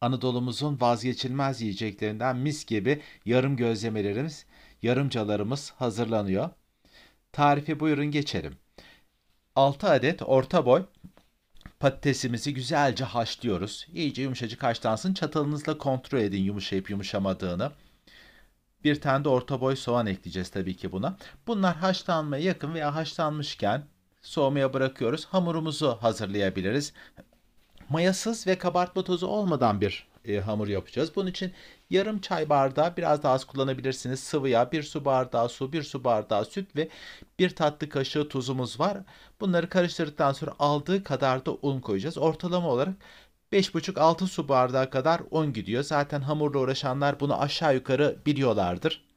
Anadolu'muzun vazgeçilmez yiyeceklerinden mis gibi yarım gözlemelerimiz, yarımcalarımız hazırlanıyor. Tarifi buyurun geçelim. 6 adet orta boy patatesimizi güzelce haşlıyoruz. İyice yumuşacık haşlansın. Çatalınızla kontrol edin yumuşayıp yumuşamadığını. Bir tane de orta boy soğan ekleyeceğiz tabii ki buna. Bunlar haşlanmaya yakın veya haşlanmışken soğumaya bırakıyoruz. Hamurumuzu hazırlayabiliriz mayasız ve kabartma tozu olmadan bir e, hamur yapacağız. Bunun için yarım çay bardağı biraz daha az kullanabilirsiniz sıvı yağ, bir su bardağı su, bir su bardağı süt ve bir tatlı kaşığı tuzumuz var. Bunları karıştırdıktan sonra aldığı kadar da un koyacağız. Ortalama olarak 5,5-6 su bardağı kadar un gidiyor. Zaten hamurla uğraşanlar bunu aşağı yukarı biliyorlardır.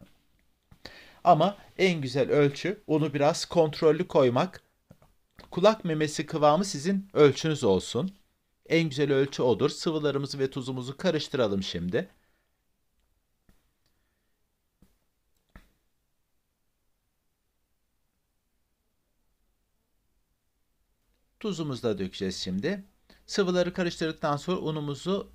Ama en güzel ölçü onu biraz kontrollü koymak. Kulak memesi kıvamı sizin ölçünüz olsun. En güzel ölçü odur. Sıvılarımızı ve tuzumuzu karıştıralım şimdi. Tuzumuzu da dökeceğiz şimdi. Sıvıları karıştırdıktan sonra unumuzu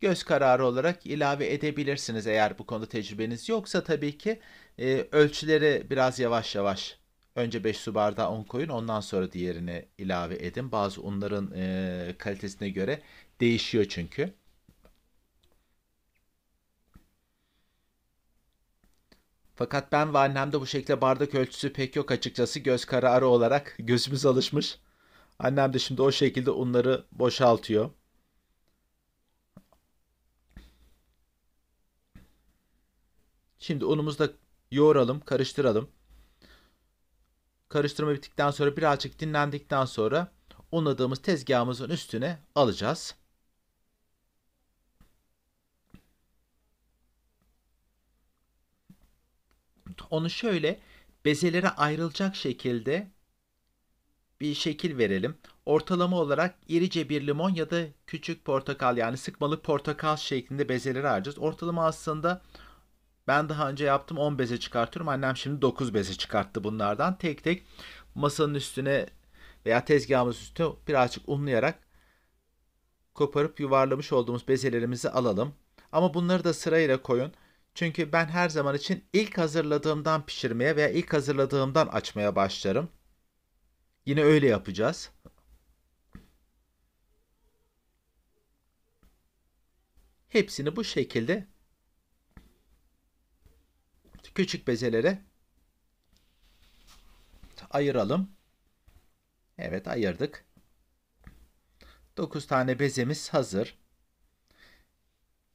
göz kararı olarak ilave edebilirsiniz eğer bu konuda tecrübeniz yoksa tabii ki e, ölçüleri biraz yavaş yavaş Önce 5 su bardağı un koyun ondan sonra diğerini ilave edin. Bazı unların e, kalitesine göre değişiyor çünkü. Fakat ben ve annemde bu şekilde bardak ölçüsü pek yok açıkçası göz kararı olarak gözümüz alışmış. Annem de şimdi o şekilde unları boşaltıyor. Şimdi unumuzu da yoğuralım, karıştıralım. Karıştırma bittikten sonra birazcık dinlendikten sonra unladığımız tezgahımızın üstüne alacağız. Onu şöyle bezelere ayrılacak şekilde bir şekil verelim. Ortalama olarak irice bir limon ya da küçük portakal yani sıkmalık portakal şeklinde bezeleri ayıracağız. Ortalama aslında ben daha önce yaptım 10 beze çıkartıyorum. Annem şimdi 9 beze çıkarttı bunlardan. Tek tek masanın üstüne veya tezgahımız üstüne birazcık unlayarak koparıp yuvarlamış olduğumuz bezelerimizi alalım. Ama bunları da sırayla koyun. Çünkü ben her zaman için ilk hazırladığımdan pişirmeye veya ilk hazırladığımdan açmaya başlarım. Yine öyle yapacağız. Hepsini bu şekilde küçük bezelere ayıralım. Evet ayırdık. 9 tane bezemiz hazır.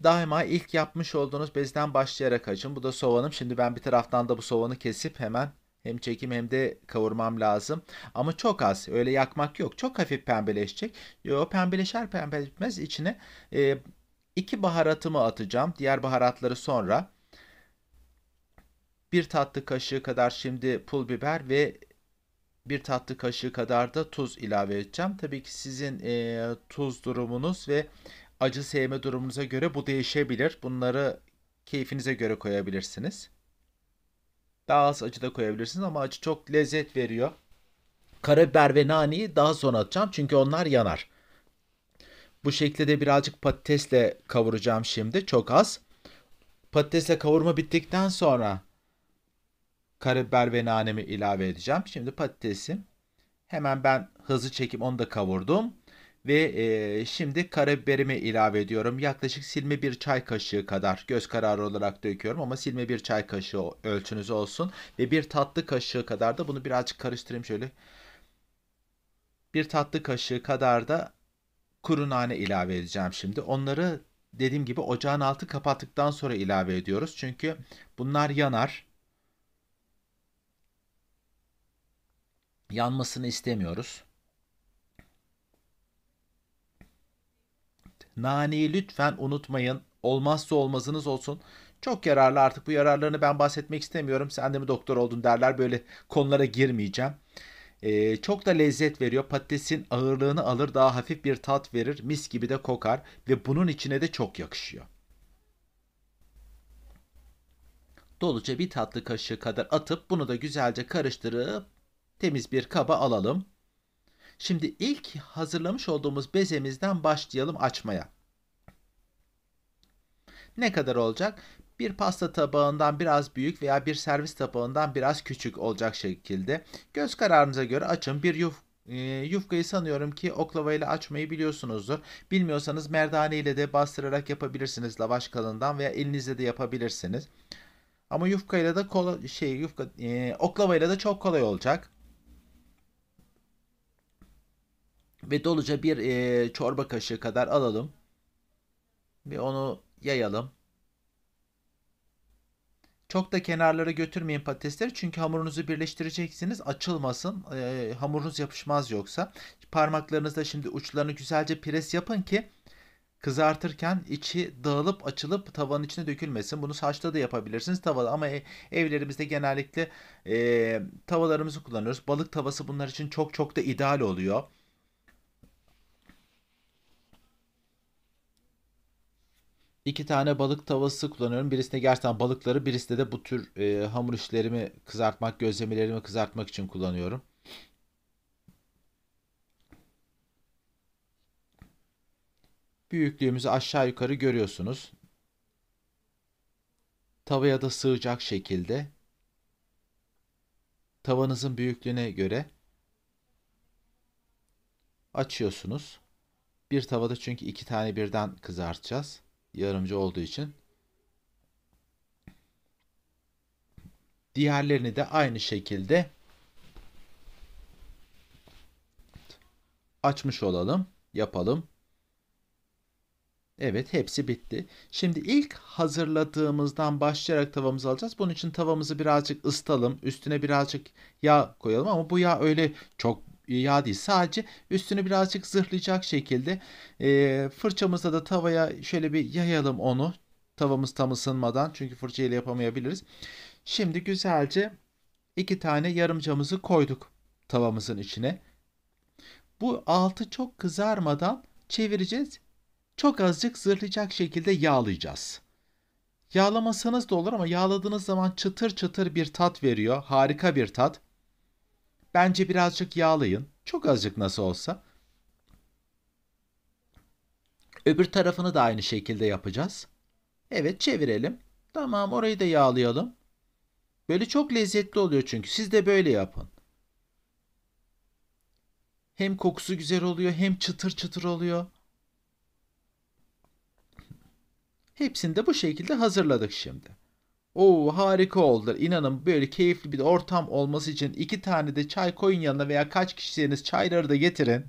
Daima ilk yapmış olduğunuz bezden başlayarak açın. Bu da soğanım. Şimdi ben bir taraftan da bu soğanı kesip hemen hem çekim hem de kavurmam lazım. Ama çok az. Öyle yakmak yok. Çok hafif pembeleşecek. Yo pembeleşer pembeleşmez içine e, iki baharatımı atacağım. Diğer baharatları sonra. Bir tatlı kaşığı kadar şimdi pul biber ve bir tatlı kaşığı kadar da tuz ilave edeceğim. Tabii ki sizin e, tuz durumunuz ve acı sevme durumunuza göre bu değişebilir. Bunları keyfinize göre koyabilirsiniz. Daha az acı da koyabilirsiniz ama acı çok lezzet veriyor. Karabiber ve naneyi daha sonra atacağım çünkü onlar yanar. Bu şekilde birazcık patatesle kavuracağım şimdi çok az. Patatesle kavurma bittikten sonra karabiber ve nanemi ilave edeceğim. Şimdi patatesim. hemen ben hızlı çekim onu da kavurdum. Ve e, şimdi karabiberimi ilave ediyorum. Yaklaşık silme bir çay kaşığı kadar göz kararı olarak döküyorum ama silme bir çay kaşığı ölçünüz olsun. Ve bir tatlı kaşığı kadar da bunu birazcık karıştırayım şöyle. Bir tatlı kaşığı kadar da kuru nane ilave edeceğim şimdi. Onları dediğim gibi ocağın altı kapattıktan sonra ilave ediyoruz. Çünkü bunlar yanar yanmasını istemiyoruz. Naneyi lütfen unutmayın. Olmazsa olmazınız olsun. Çok yararlı artık bu yararlarını ben bahsetmek istemiyorum. Sen de mi doktor oldun derler böyle konulara girmeyeceğim. Ee, çok da lezzet veriyor. Patatesin ağırlığını alır daha hafif bir tat verir. Mis gibi de kokar ve bunun içine de çok yakışıyor. Doluca bir tatlı kaşığı kadar atıp bunu da güzelce karıştırıp temiz bir kaba alalım. Şimdi ilk hazırlamış olduğumuz bezemizden başlayalım açmaya. Ne kadar olacak? Bir pasta tabağından biraz büyük veya bir servis tabağından biraz küçük olacak şekilde. Göz kararınıza göre açın. Bir yuf, e, yufkayı sanıyorum ki oklava ile açmayı biliyorsunuzdur. Bilmiyorsanız merdane ile de bastırarak yapabilirsiniz lavaş kalından veya elinizle de yapabilirsiniz. Ama yufkayla da kolay, şey yufka e, oklavayla da çok kolay olacak. Ve doluca bir e, çorba kaşığı kadar alalım. Ve onu yayalım. Çok da kenarlara götürmeyin patatesleri çünkü hamurunuzu birleştireceksiniz. Açılmasın. E, hamurunuz yapışmaz yoksa. Parmaklarınızla şimdi uçlarını güzelce pres yapın ki kızartırken içi dağılıp açılıp tavanın içine dökülmesin. Bunu saçta da yapabilirsiniz tavada ama e, evlerimizde genellikle e, tavalarımızı kullanıyoruz. Balık tavası bunlar için çok çok da ideal oluyor. iki tane balık tavası kullanıyorum. Birisinde gerçekten balıkları, birisinde de bu tür e, hamur işlerimi kızartmak, gözlemelerimi kızartmak için kullanıyorum. Büyüklüğümüzü aşağı yukarı görüyorsunuz. Tavaya da sığacak şekilde tavanızın büyüklüğüne göre açıyorsunuz. Bir tavada çünkü iki tane birden kızartacağız yardımcı olduğu için diğerlerini de aynı şekilde açmış olalım, yapalım. Evet hepsi bitti. Şimdi ilk hazırladığımızdan başlayarak tavamızı alacağız. Bunun için tavamızı birazcık ısıtalım. Üstüne birazcık yağ koyalım ama bu yağ öyle çok yağ değil. Sadece üstünü birazcık zırhlayacak şekilde e, fırçamızla da tavaya şöyle bir yayalım onu. Tavamız tam ısınmadan çünkü fırça ile yapamayabiliriz. Şimdi güzelce iki tane yarım camızı koyduk tavamızın içine. Bu altı çok kızarmadan çevireceğiz. Çok azıcık zırhlayacak şekilde yağlayacağız. Yağlamasanız da olur ama yağladığınız zaman çıtır çıtır bir tat veriyor. Harika bir tat. Bence birazcık yağlayın. Çok azıcık nasıl olsa. Öbür tarafını da aynı şekilde yapacağız. Evet çevirelim. Tamam orayı da yağlayalım. Böyle çok lezzetli oluyor çünkü. Siz de böyle yapın. Hem kokusu güzel oluyor hem çıtır çıtır oluyor. Hepsini de bu şekilde hazırladık şimdi. O harika oldu. İnanın böyle keyifli bir ortam olması için iki tane de çay koyun yanına veya kaç kişisiniz çayları da getirin.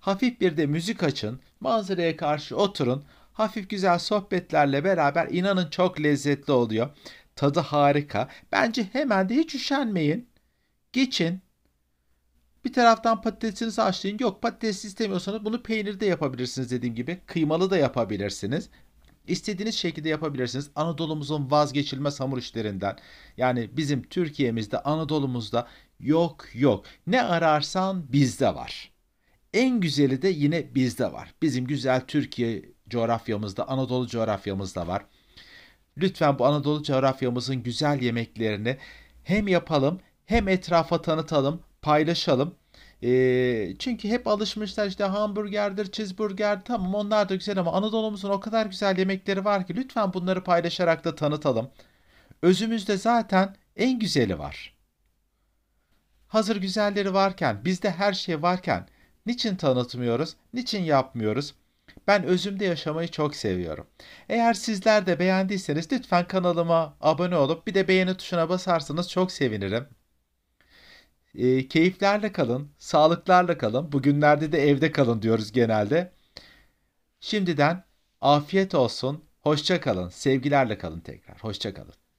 Hafif bir de müzik açın. Manzaraya karşı oturun. Hafif güzel sohbetlerle beraber inanın çok lezzetli oluyor. Tadı harika. Bence hemen de hiç üşenmeyin. Geçin. Bir taraftan patatesinizi haşlayın. Yok patates istemiyorsanız bunu peynir de yapabilirsiniz dediğim gibi. Kıymalı da yapabilirsiniz. İstediğiniz şekilde yapabilirsiniz. Anadolu'muzun vazgeçilmez hamur işlerinden. Yani bizim Türkiye'mizde, Anadolu'muzda yok yok. Ne ararsan bizde var. En güzeli de yine bizde var. Bizim güzel Türkiye coğrafyamızda, Anadolu coğrafyamızda var. Lütfen bu Anadolu coğrafyamızın güzel yemeklerini hem yapalım hem etrafa tanıtalım, paylaşalım. E, çünkü hep alışmışlar işte hamburgerdir, cheeseburger tamam onlar da güzel ama Anadolu'muzun o kadar güzel yemekleri var ki lütfen bunları paylaşarak da tanıtalım. Özümüzde zaten en güzeli var. Hazır güzelleri varken, bizde her şey varken niçin tanıtmıyoruz, niçin yapmıyoruz? Ben özümde yaşamayı çok seviyorum. Eğer sizler de beğendiyseniz lütfen kanalıma abone olup bir de beğeni tuşuna basarsanız çok sevinirim. E, keyiflerle kalın, sağlıklarla kalın. Bugünlerde de evde kalın diyoruz genelde. Şimdiden afiyet olsun. Hoşça kalın. Sevgilerle kalın tekrar. Hoşça kalın.